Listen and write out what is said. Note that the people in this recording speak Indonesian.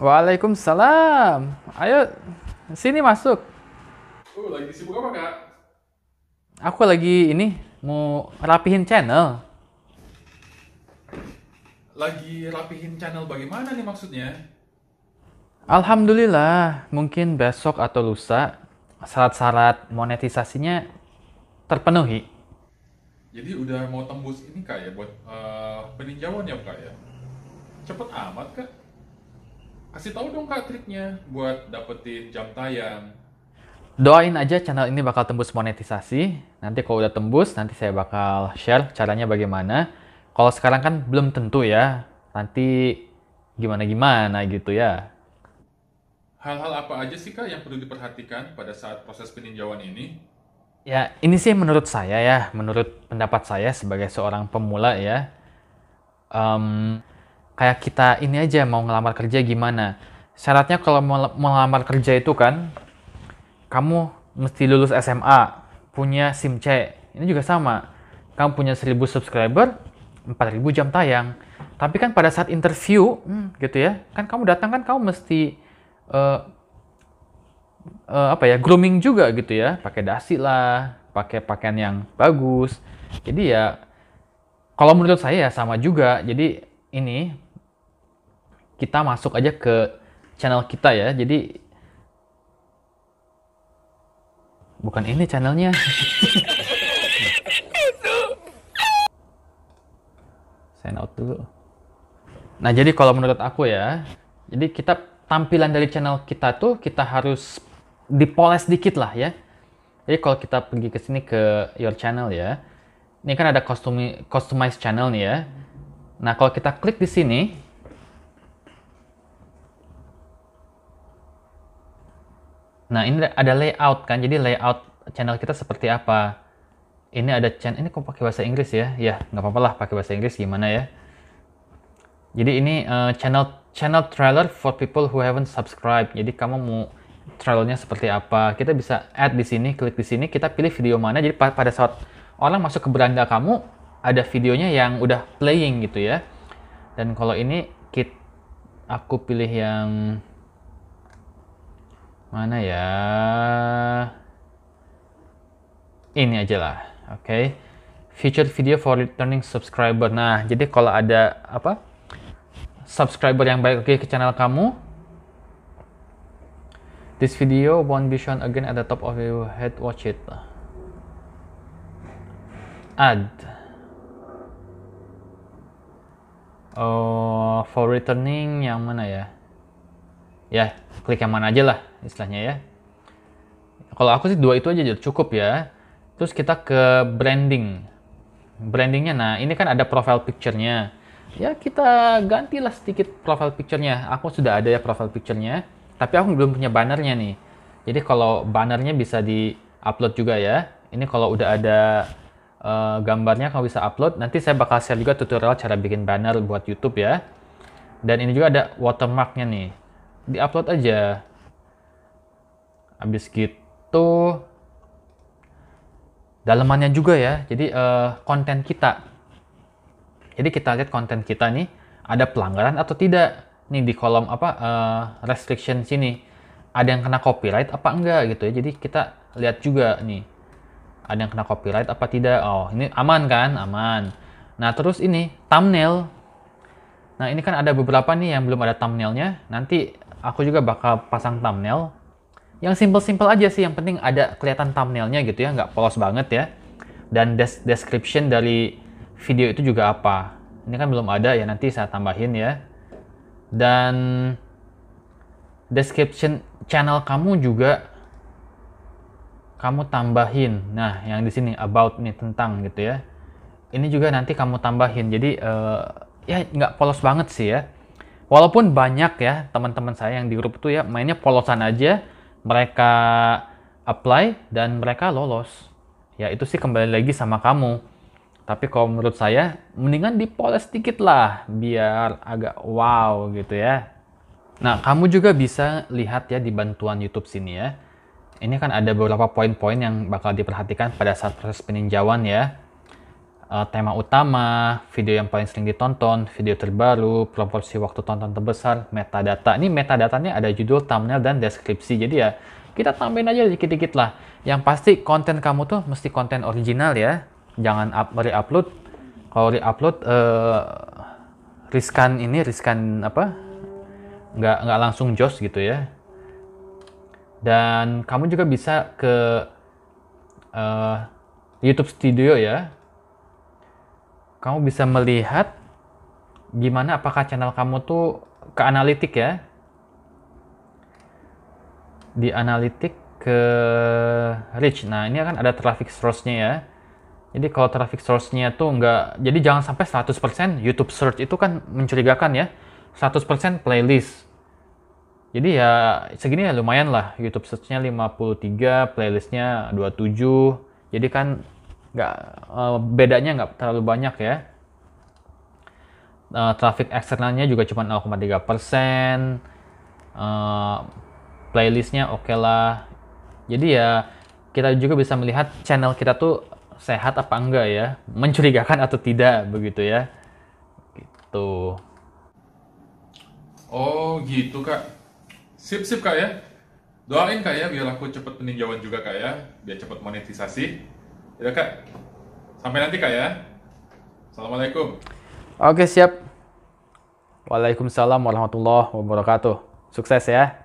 Waalaikumsalam. Ayo sini masuk. Oh, lagi sibuk apa, Kak? Aku lagi ini mau rapihin channel. Lagi rapihin channel bagaimana nih maksudnya? Alhamdulillah, mungkin besok atau lusa syarat-syarat monetisasinya terpenuhi. Jadi udah mau tembus ini kak ya buat uh, peninjauan ya kak ya? Cepet amat kak? Kasih tahu dong kak triknya buat dapetin jam tayang. Doain aja channel ini bakal tembus monetisasi. Nanti kalau udah tembus, nanti saya bakal share caranya bagaimana. Kalau sekarang kan belum tentu ya. Nanti gimana-gimana gitu ya. Hal-hal apa aja sih kak yang perlu diperhatikan pada saat proses peninjauan ini? Ya, ini sih menurut saya ya, menurut pendapat saya sebagai seorang pemula ya. Um, kayak kita ini aja mau ngelamar kerja gimana syaratnya kalau mau ngelamar kerja itu kan kamu mesti lulus SMA punya SIM C ini juga sama kamu punya 1000 subscriber 4000 jam tayang tapi kan pada saat interview hmm, gitu ya kan kamu datang kan kamu mesti uh, uh, apa ya grooming juga gitu ya pakai dasi lah pakai pakaian yang bagus jadi ya kalau menurut saya ya sama juga jadi ini kita masuk aja ke channel kita ya. Jadi bukan ini channelnya. Sign out dulu. Nah, jadi kalau menurut aku ya, jadi kita tampilan dari channel kita tuh kita harus dipoles dikit lah ya. Jadi kalau kita pergi ke sini ke your channel ya. Ini kan ada customize channel nih ya. Nah, kalau kita klik di sini, Nah, ini ada layout kan. Jadi layout channel kita seperti apa? Ini ada channel ini kok pakai bahasa Inggris ya? Ya, nggak apa-apa lah pakai bahasa Inggris gimana ya. Jadi ini uh, channel channel trailer for people who haven't subscribed. Jadi kamu mau trailernya seperti apa? Kita bisa add di sini, klik di sini, kita pilih video mana. Jadi pada saat orang masuk ke beranda kamu, ada videonya yang udah playing gitu ya. Dan kalau ini kit aku pilih yang Mana ya? Ini aja lah. Oke. Okay. Featured video for returning subscriber. Nah, jadi kalau ada apa? Subscriber yang baik lagi ke channel kamu, This video won't be shown again at the top of your head. Watch it. Add. Oh, for returning yang mana ya? ya klik yang mana aja lah istilahnya ya kalau aku sih dua itu aja cukup ya terus kita ke branding brandingnya nah ini kan ada profile picture-nya ya kita gantilah sedikit profile picture-nya aku sudah ada ya profile picture-nya tapi aku belum punya bannernya nih jadi kalau bannernya bisa di upload juga ya ini kalau udah ada uh, gambarnya kalau bisa upload nanti saya bakal share juga tutorial cara bikin banner buat YouTube ya dan ini juga ada watermarknya nih diupload aja habis gitu dalamannya juga ya jadi uh, konten kita jadi kita lihat konten kita nih ada pelanggaran atau tidak nih di kolom apa uh, restriction sini ada yang kena copyright apa enggak gitu ya jadi kita lihat juga nih ada yang kena copyright apa tidak oh ini aman kan aman nah terus ini thumbnail nah ini kan ada beberapa nih yang belum ada thumbnailnya nanti aku juga bakal pasang thumbnail yang simple-simple aja sih yang penting ada kelihatan thumbnailnya gitu ya nggak polos banget ya dan des description dari video itu juga apa ini kan belum ada ya nanti saya tambahin ya dan description channel kamu juga kamu tambahin nah yang di sini about nih tentang gitu ya ini juga nanti kamu tambahin jadi uh, ya nggak polos banget sih ya walaupun banyak ya teman-teman saya yang di grup itu ya mainnya polosan aja mereka apply dan mereka lolos ya itu sih kembali lagi sama kamu tapi kalau menurut saya mendingan dipoles sedikit lah biar agak wow gitu ya nah kamu juga bisa lihat ya di bantuan YouTube sini ya ini kan ada beberapa poin-poin yang bakal diperhatikan pada saat proses peninjauan ya uh, tema utama, video yang paling sering ditonton, video terbaru, proporsi waktu tonton terbesar, metadata. Ini metadatanya ada judul, thumbnail, dan deskripsi. Jadi ya kita tambahin aja dikit-dikit lah. Yang pasti konten kamu tuh mesti konten original ya. Jangan up, re-upload. Kalau re-upload, uh, riskan ini, riskan apa? Nggak, nggak langsung jos gitu ya. Dan kamu juga bisa ke uh, YouTube Studio ya kamu bisa melihat gimana apakah channel kamu tuh ke analitik ya di analitik ke reach nah ini akan ada traffic source-nya ya jadi kalau traffic source-nya tuh nggak jadi jangan sampai 100% YouTube search itu kan mencurigakan ya 100% playlist jadi ya segini ya lumayan lah YouTube search-nya 53 playlist-nya 27 jadi kan nggak uh, bedanya nggak terlalu banyak ya. Uh, traffic eksternalnya juga cuma 0,3 persen. Uh, playlistnya oke okay lah. Jadi ya kita juga bisa melihat channel kita tuh sehat apa enggak ya, mencurigakan atau tidak begitu ya. Gitu. Oh gitu kak. Sip sip kak ya. Doain kak ya biar aku cepet peninjauan juga kak ya, biar cepet monetisasi. Ya kak, sampai nanti kak ya. Assalamualaikum. Oke siap. Waalaikumsalam warahmatullahi wabarakatuh. Sukses ya.